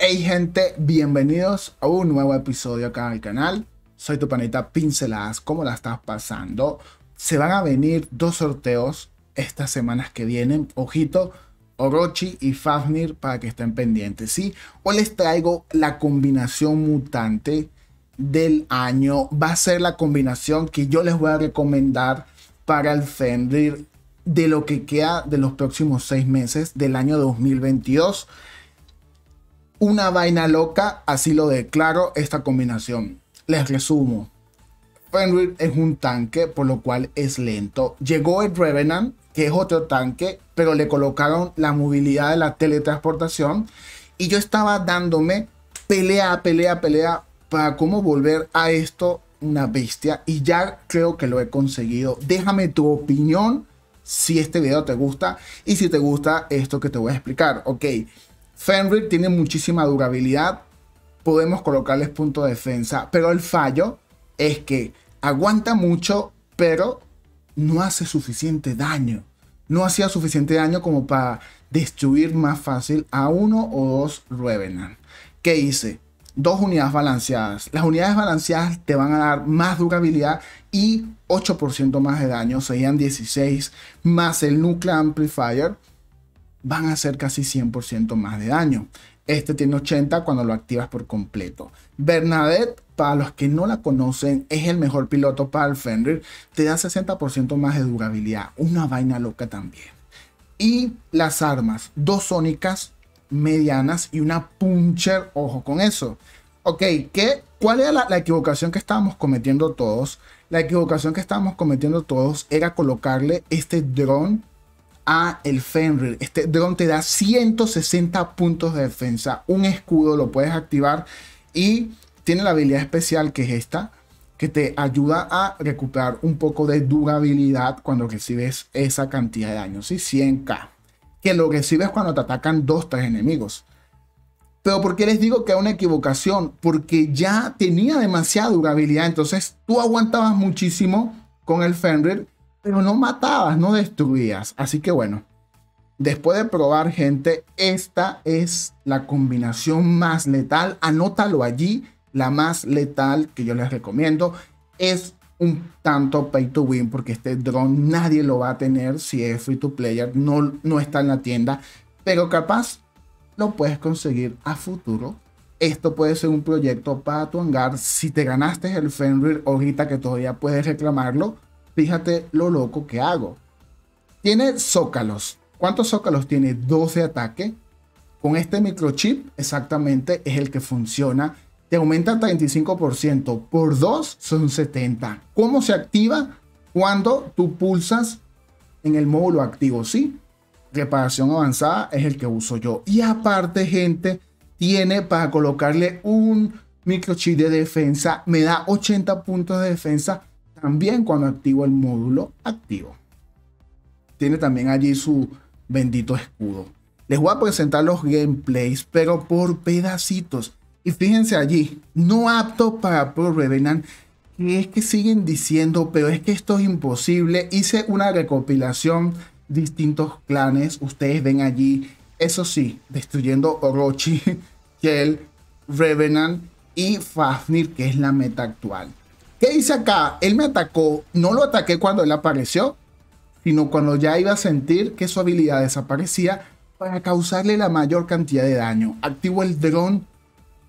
Hey gente, bienvenidos a un nuevo episodio acá en el canal. Soy tu panita Pinceladas, ¿cómo la estás pasando? se van a venir dos sorteos estas semanas que vienen. Ojito, Orochi y Fafnir para que estén pendientes, ¿sí? Hoy les traigo la combinación mutante del año. Va a ser la combinación que yo les voy a recomendar para el Fender de lo que queda de los próximos seis meses del año 2022. Una vaina loca, así lo declaro esta combinación. Les resumo. Fenrir es un tanque, por lo cual es lento. Llegó el Revenant, que es otro tanque, pero le colocaron la movilidad de la teletransportación. Y yo estaba dándome pelea, pelea, pelea para cómo volver a esto una bestia. Y ya creo que lo he conseguido. Déjame tu opinión si este video te gusta y si te gusta esto que te voy a explicar. Ok, Fenrir tiene muchísima durabilidad. Podemos colocarles punto de defensa, pero el fallo es que aguanta mucho, pero no hace suficiente daño. No hacía suficiente daño como para destruir más fácil a uno o dos Revenant. ¿Qué hice? Dos unidades balanceadas. Las unidades balanceadas te van a dar más durabilidad y 8% más de daño. Serían 16 más el Nuclear Amplifier. Van a hacer casi 100% más de daño. Este tiene 80 cuando lo activas por completo. Bernadette, para los que no la conocen, es el mejor piloto para el Fenrir. Te da 60% más de durabilidad. Una vaina loca también. Y las armas, dos sónicas medianas y una puncher. Ojo con eso. Ok, ¿qué? ¿cuál era la, la equivocación que estábamos cometiendo todos? La equivocación que estábamos cometiendo todos era colocarle este dron a el Fenrir. Este drone te da 160 puntos de defensa, un escudo, lo puedes activar y tiene la habilidad especial que es esta, que te ayuda a recuperar un poco de durabilidad cuando recibes esa cantidad de daño, ¿sí? 100k. Que lo recibes cuando te atacan 2-3 enemigos. Pero porque les digo que es una equivocación? Porque ya tenía demasiada durabilidad, entonces tú aguantabas muchísimo con el Fenrir pero no matabas, no destruías. Así que bueno, después de probar gente, esta es la combinación más letal. Anótalo allí, la más letal que yo les recomiendo. Es un tanto pay to win porque este dron nadie lo va a tener si es free to player, no, no está en la tienda, pero capaz lo puedes conseguir a futuro. Esto puede ser un proyecto para tu hangar. Si te ganaste el Fenrir ahorita que todavía puedes reclamarlo, Fíjate lo loco que hago. Tiene zócalos. ¿Cuántos zócalos tiene? 12 de ataque. Con este microchip exactamente es el que funciona. Te aumenta 35%. Por 2 son 70. ¿Cómo se activa? Cuando tú pulsas en el módulo activo, ¿sí? Reparación avanzada es el que uso yo. Y aparte, gente, tiene para colocarle un microchip de defensa. Me da 80 puntos de defensa también cuando activo el módulo activo. Tiene también allí su bendito escudo. Les voy a presentar los gameplays, pero por pedacitos. Y fíjense allí, no apto para Pro Revenant. Que es que siguen diciendo, pero es que esto es imposible. Hice una recopilación, distintos clanes. Ustedes ven allí, eso sí, destruyendo Orochi, Kel, Revenant y Fafnir, que es la meta actual. ¿Qué dice acá? Él me atacó, no lo ataqué cuando él apareció, sino cuando ya iba a sentir que su habilidad desaparecía para causarle la mayor cantidad de daño. Activo el dron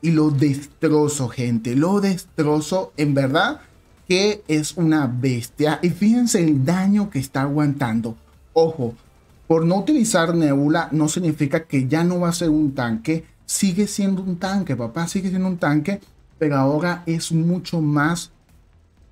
y lo destrozo, gente. Lo destrozo, en verdad, que es una bestia. Y fíjense el daño que está aguantando. Ojo, por no utilizar Nebula no significa que ya no va a ser un tanque. Sigue siendo un tanque, papá, sigue siendo un tanque, pero ahora es mucho más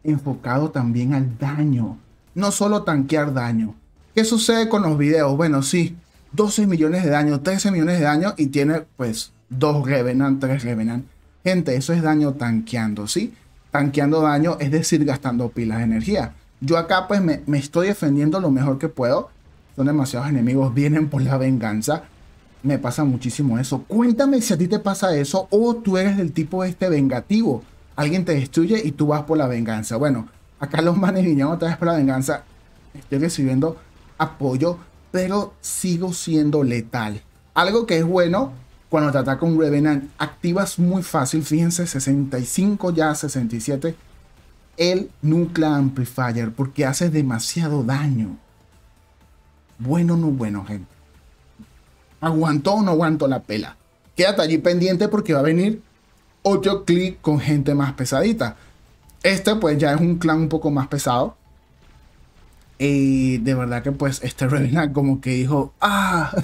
enfocado también al daño. No solo tanquear daño. ¿Qué sucede con los videos? Bueno, sí, 12 millones de daño, 13 millones de daño y tiene pues dos Revenant, 3 Revenant. Gente, eso es daño tanqueando, ¿sí? Tanqueando daño, es decir, gastando pilas de energía. Yo acá pues me, me estoy defendiendo lo mejor que puedo. Son demasiados enemigos, vienen por la venganza. Me pasa muchísimo eso. Cuéntame si a ti te pasa eso o tú eres del tipo este vengativo alguien te destruye y tú vas por la venganza. Bueno, acá los manes vinieron otra vez por la venganza. Estoy recibiendo apoyo, pero sigo siendo letal. Algo que es bueno cuando te ataca un Revenant. Activas muy fácil, fíjense, 65 ya, 67. El Nuclear Amplifier, porque hace demasiado daño. Bueno, no bueno, gente. ¿Aguantó o no aguantó la pela? Quédate allí pendiente porque va a venir otro clic con gente más pesadita. Este pues ya es un clan un poco más pesado. Y de verdad que pues este Revenant como que dijo, ah,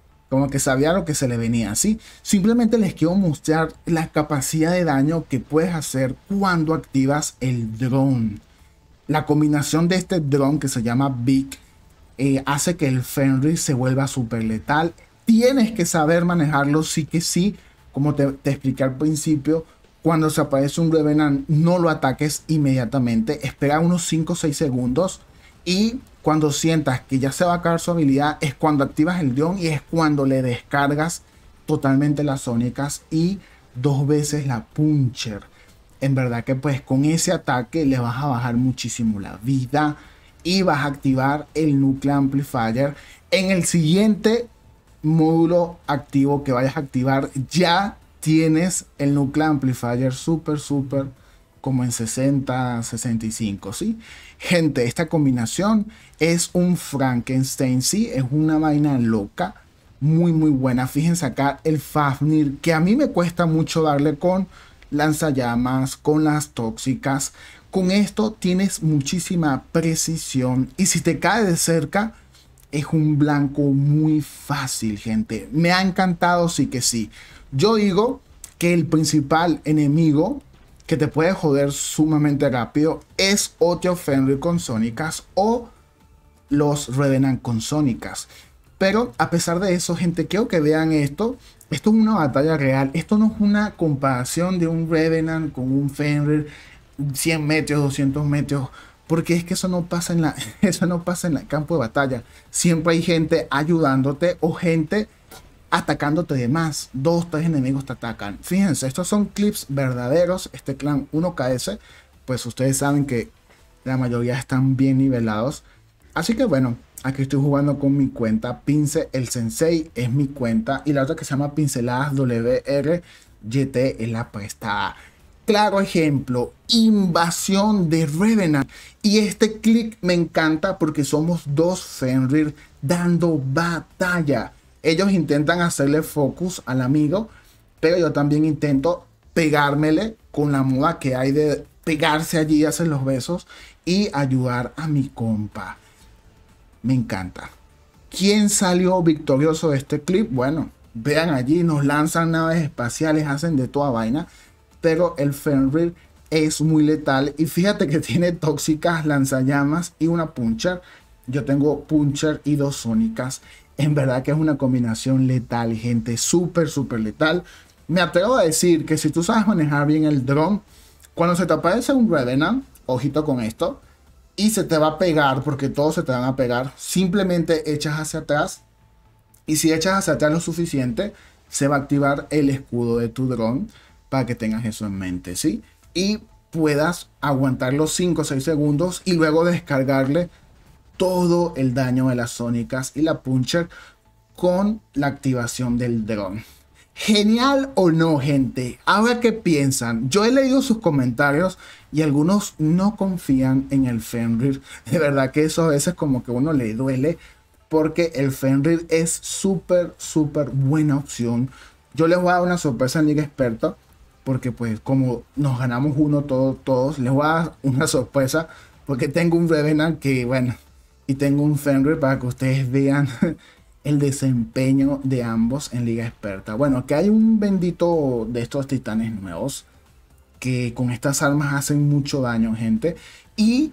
como que sabía lo que se le venía, ¿sí? Simplemente les quiero mostrar la capacidad de daño que puedes hacer cuando activas el drone. La combinación de este drone que se llama Big eh, hace que el Fenris se vuelva súper letal. Tienes que saber manejarlo sí que sí como te, expliqué al principio, cuando se aparece un Revenant, no lo ataques inmediatamente. Espera unos 5 o 6 segundos. Y cuando sientas que ya se va a acabar su habilidad, es cuando activas el Dion y es cuando le descargas totalmente las sónicas y dos veces la Puncher. En verdad que pues con ese ataque le vas a bajar muchísimo la vida y vas a activar el Nuclear Amplifier en el siguiente módulo activo que vayas a activar, ya tienes el Nuclear Amplifier super, super como en 60, 65, ¿sí? Gente, esta combinación es un Frankenstein, ¿sí? Es una vaina loca, muy, muy buena. Fíjense acá el Fafnir, que a mí me cuesta mucho darle con lanzallamas, con las tóxicas. Con esto tienes muchísima precisión y si te cae de cerca, es un blanco muy fácil, gente. Me ha encantado, sí que sí. Yo digo que el principal enemigo que te puede joder sumamente rápido es Otto Fenrir con Sónicas o los Revenant con Sónicas. Pero a pesar de eso, gente, quiero que vean esto. Esto es una batalla real. Esto no es una comparación de un Revenant con un Fenrir. 100 metros, 200 metros porque es que eso no pasa en la eso no pasa en el campo de batalla. Siempre hay gente ayudándote o gente atacándote de más. Dos, tres enemigos te atacan. Fíjense, estos son clips verdaderos. Este clan 1KS, pues ustedes saben que la mayoría están bien nivelados. Así que bueno, aquí estoy jugando con mi cuenta Pince el Sensei es mi cuenta y la otra que se llama Pinceladas wryt es la prestada. Claro ejemplo, invasión de Revenant. Y este clip me encanta porque somos dos Fenrir dando batalla. Ellos intentan hacerle focus al amigo, pero yo también intento pegármele con la moda que hay de pegarse allí, hacer los besos y ayudar a mi compa. Me encanta. ¿Quién salió victorioso de este clip? Bueno, vean allí, nos lanzan naves espaciales, hacen de toda vaina pero el Fenrir es muy letal y fíjate que tiene tóxicas lanzallamas y una puncher. Yo tengo puncher y dos sónicas. En verdad que es una combinación letal, gente, súper, súper letal. Me atrevo a decir que si tú sabes manejar bien el dron, cuando se te aparece un Revenant, ojito con esto, y se te va a pegar, porque todos se te van a pegar, simplemente echas hacia atrás. Y si echas hacia atrás lo suficiente, se va a activar el escudo de tu dron para que tengas eso en mente, ¿sí? Y puedas aguantar los 5 o 6 segundos y luego descargarle todo el daño de las sónicas y la puncher con la activación del drone. Genial o no, gente. Ahora que piensan. Yo he leído sus comentarios y algunos no confían en el Fenrir. De verdad que eso a veces como que uno le duele porque el Fenrir es súper, súper buena opción. Yo les voy a dar una sorpresa en Liga experto porque pues como nos ganamos uno todos todos, les voy a dar una sorpresa, porque tengo un Revenant que bueno, y tengo un Fenrir para que ustedes vean el desempeño de ambos en Liga Experta. Bueno, que hay un bendito de estos titanes nuevos que con estas armas hacen mucho daño, gente. Y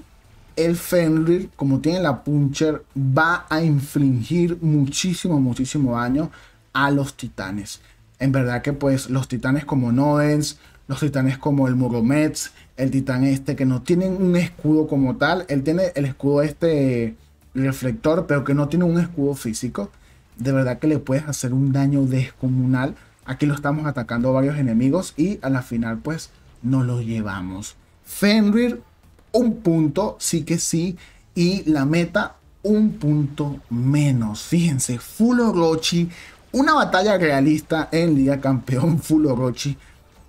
el Fenrir, como tiene la Puncher, va a infligir muchísimo, muchísimo daño a los titanes en verdad que pues los titanes como Noens, los titanes como el Muromets, el titán este que no tienen un escudo como tal, él tiene el escudo este reflector, pero que no tiene un escudo físico, de verdad que le puedes hacer un daño descomunal. Aquí lo estamos atacando varios enemigos y a la final pues no lo llevamos. Fenrir, un punto, sí que sí. Y la meta, un punto menos. Fíjense, Full Orochi una batalla realista en Liga Campeón Full Orochi,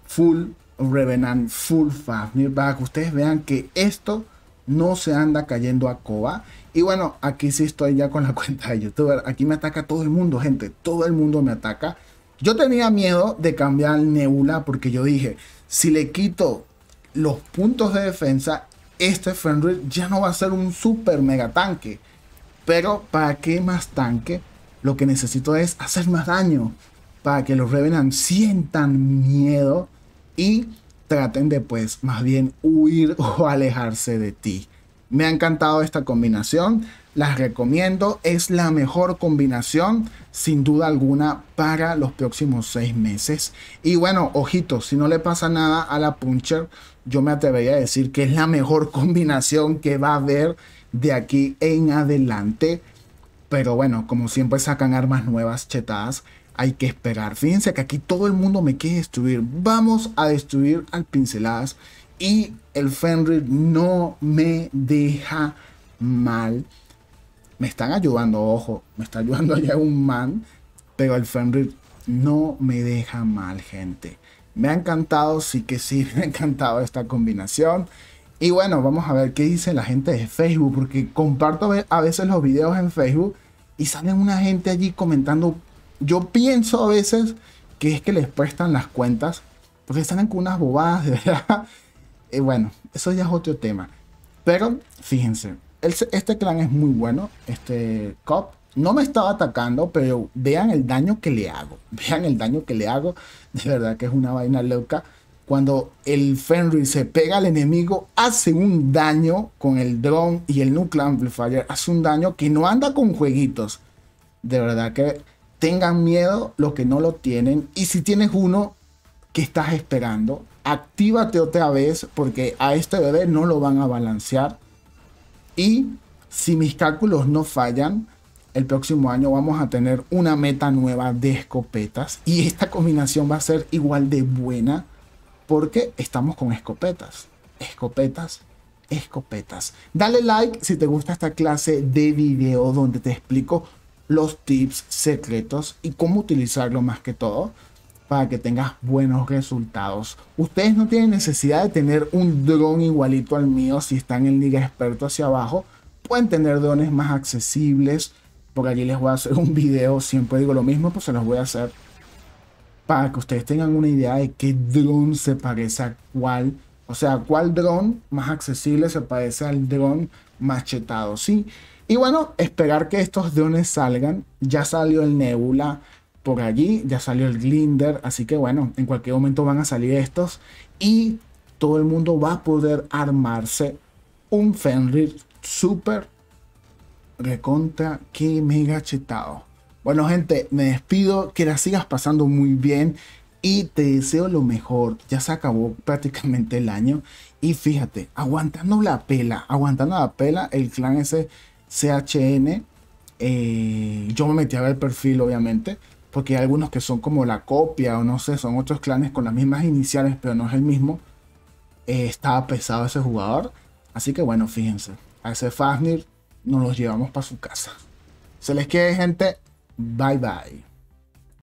Full Revenant, Full Fafnir, para que ustedes vean que esto no se anda cayendo a coba. Y bueno, aquí sí estoy ya con la cuenta de youtuber. Aquí me ataca todo el mundo, gente. Todo el mundo me ataca. Yo tenía miedo de cambiar al Nebula porque yo dije, si le quito los puntos de defensa, este Fenrir ya no va a ser un super mega tanque. Pero ¿para qué más tanque lo que necesito es hacer más daño para que los Revenants sientan miedo y traten de pues más bien huir o alejarse de ti. Me ha encantado esta combinación, las recomiendo, es la mejor combinación sin duda alguna para los próximos seis meses. Y bueno, ojito, si no le pasa nada a la Puncher, yo me atrevería a decir que es la mejor combinación que va a haber de aquí en adelante pero bueno, como siempre sacan armas nuevas chetadas, hay que esperar. Fíjense que aquí todo el mundo me quiere destruir. Vamos a destruir al pinceladas. Y el Fenrir no me deja mal. Me están ayudando, ojo. Me está ayudando ya un man. Pero el Fenrir no me deja mal, gente. Me ha encantado, sí que sí, me ha encantado esta combinación. Y bueno, vamos a ver qué dice la gente de Facebook, porque comparto a veces los videos en Facebook y salen una gente allí comentando. Yo pienso a veces que es que les prestan las cuentas, porque salen con unas bobadas, de verdad. Y bueno, eso ya es otro tema. Pero fíjense, este clan es muy bueno, este Cop. No me estaba atacando, pero vean el daño que le hago. Vean el daño que le hago. De verdad que es una vaina loca cuando el Fenrir se pega al enemigo, hace un daño con el drone y el nuclear amplifier, hace un daño que no anda con jueguitos. De verdad que tengan miedo los que no lo tienen. Y si tienes uno que estás esperando, actívate otra vez porque a este bebé no lo van a balancear. Y si mis cálculos no fallan, el próximo año vamos a tener una meta nueva de escopetas. Y esta combinación va a ser igual de buena porque estamos con escopetas, escopetas, escopetas. Dale like si te gusta esta clase de video donde te explico los tips secretos y cómo utilizarlo más que todo para que tengas buenos resultados. Ustedes no tienen necesidad de tener un dron igualito al mío si están en Liga Experto hacia abajo. Pueden tener drones más accesibles. porque aquí les voy a hacer un video, siempre digo lo mismo, pues se los voy a hacer para que ustedes tengan una idea de qué dron se parece a cuál, o sea, cuál dron más accesible se parece al dron machetado, ¿sí? Y bueno, esperar que estos drones salgan. Ya salió el Nebula por allí, ya salió el Glinder, así que bueno, en cualquier momento van a salir estos y todo el mundo va a poder armarse un Fenrir super recontra que mega chetado. Bueno, gente, me despido. Que la sigas pasando muy bien. Y te deseo lo mejor. Ya se acabó prácticamente el año. Y fíjate, aguantando la pela, aguantando la pela, el clan ese CHN. Eh, yo me metí a ver el perfil, obviamente. Porque hay algunos que son como la copia o no sé, son otros clanes con las mismas iniciales, pero no es el mismo. Eh, estaba pesado ese jugador. Así que bueno, fíjense. A ese Fafnir nos los llevamos para su casa. Se les quiere gente. Bye bye.